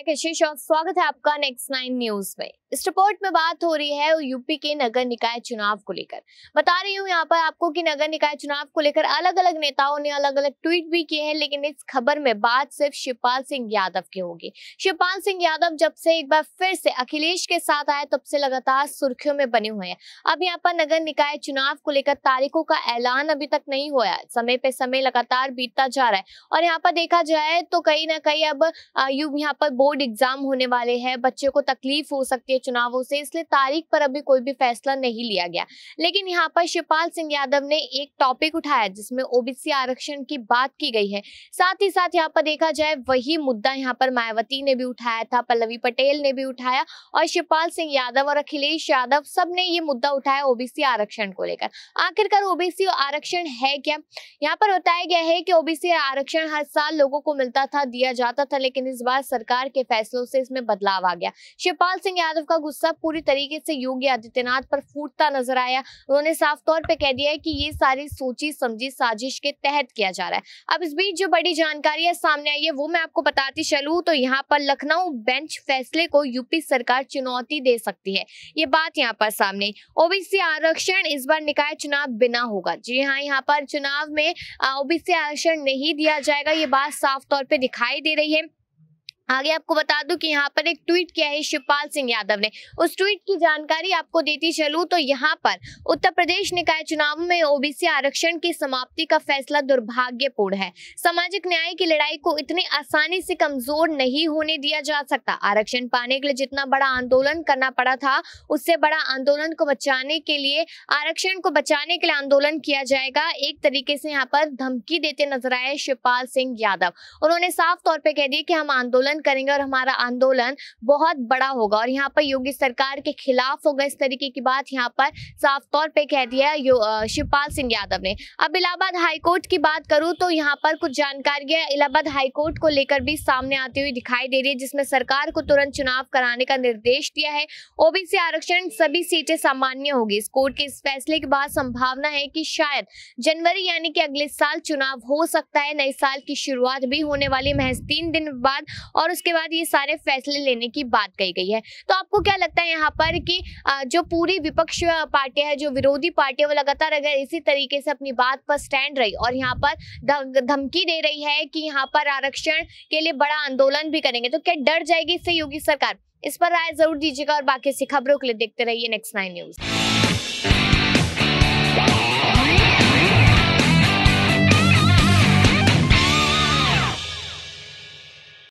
मैं कशिश और स्वागत है आपका नेक्स्ट नाइन न्यूज में इस रिपोर्ट में बात हो रही है यूपी के नगर निकाय चुनाव को लेकर बता रही हूँ यहाँ पर आपको कि नगर निकाय चुनाव को लेकर अलग अलग नेताओं ने अलग अलग ट्वीट भी किए हैं लेकिन इस खबर में बात सिर्फ शिवपाल सिंह यादव की होगी शिवपाल सिंह यादव जब से एक बार फिर से अखिलेश के साथ आए तब से लगातार सुर्खियों में बने हुए हैं अब यहाँ पर नगर निकाय चुनाव को लेकर तारीखों का ऐलान अभी तक नहीं हुआ है समय पे समय लगातार बीतता जा रहा है और यहाँ पर देखा जाए तो कहीं ना कहीं अब यू यहाँ पर बोल बोर्ड एग्जाम होने वाले हैं बच्चे को तकलीफ हो सकती है चुनावों से इसलिए तारीख पर अभी कोई भी फैसला नहीं लिया गया लेकिन यहाँ पर शिवपाल सिंह यादव ने एक टॉपिक उठाया जिसमें ओबीसी आरक्षण की बात की गई है साथ ही साथ यहाँ पर देखा जाए वही मुद्दा यहाँ पर मायावती ने भी उठाया था पल्लवी पटेल ने भी उठाया और शिवपाल सिंह यादव और अखिलेश यादव सब ने ये मुद्दा उठाया ओबीसी आरक्षण को लेकर आखिरकार ओबीसी आरक्षण है क्या यहाँ पर बताया गया है कि ओबीसी आरक्षण हर साल लोगों को मिलता था दिया जाता था लेकिन इस बार सरकार के के फैसलों से इसमें बदलाव आ गया शिवपाल सिंह यादव का गुस्सा पूरी तरीके से योगी आदित्यनाथ पर फूटता नजर आया उन्होंने साफ तौर पर कह दिया है कि ये सारी सोची समझी साजिश के तहत किया जा रहा है अब इस बीच जो बड़ी जानकारी है सामने आई है वो मैं आपको बताती चलू तो यहाँ पर लखनऊ बेंच फैसले को यूपी सरकार चुनौती दे सकती है ये बात यहाँ पर सामने ओबीसी आरक्षण इस बार निकाय चुनाव बिना होगा जी हाँ यहाँ पर चुनाव में ओबीसी आरक्षण नहीं दिया जाएगा ये बात साफ तौर पर दिखाई दे रही है आगे आपको बता दूं कि यहाँ पर एक ट्वीट किया है शिवपाल सिंह यादव ने उस ट्वीट की जानकारी आपको देती चलूं तो यहाँ पर उत्तर प्रदेश निकाय चुनाव में ओबीसी आरक्षण की समाप्ति का फैसला दुर्भाग्यपूर्ण है सामाजिक न्याय की लड़ाई को इतनी आसानी से कमजोर नहीं होने दिया जा सकता आरक्षण पाने के लिए जितना बड़ा आंदोलन करना पड़ा था उससे बड़ा आंदोलन को बचाने के लिए आरक्षण को बचाने के लिए आंदोलन किया जाएगा एक तरीके से यहाँ पर धमकी देते नजर आए शिवपाल सिंह यादव उन्होंने साफ तौर पर कह दिया कि हम आंदोलन आंदोलन करेंगे और हमारा आंदोलन बहुत बड़ा होगा और यहाँ पर योगी सरकार के खिलाफ होगा इस तरीके की बात यहाँ पर साफ तौर पर कह दिया शिवपाल सिंह यादव ने अब इलाहाबाद हाईकोर्ट की बात करूँ तो यहाँ पर कुछ जानकारियां इलाहाबाद हाईकोर्ट को लेकर भी सामने आती हुई दिखाई दे रही है जिसमें सरकार को तुरंत चुनाव कराने का निर्देश दिया है ओबीसी आरक्षण सभी सीटें सामान्य होगी इस कोर्ट के इस फैसले के बाद संभावना है कि शायद जनवरी यानी कि अगले साल चुनाव हो सकता है नए साल की शुरुआत भी होने वाली महज तीन दिन बाद और और उसके बाद ये सारे फैसले लेने की बात कही गई है तो आपको क्या लगता है यहाँ पर कि जो पूरी विपक्ष पार्टियां है जो विरोधी पार्टियां वो लगातार अगर इसी तरीके से अपनी बात पर स्टैंड रही और यहाँ पर धमकी दे रही है कि यहाँ पर आरक्षण के लिए बड़ा आंदोलन भी करेंगे तो क्या डर जाएगी इससे योगी सरकार इस पर राय जरूर दीजिएगा और बाकी खबरों के लिए देखते रहिए नेक्स्ट नाइन न्यूज़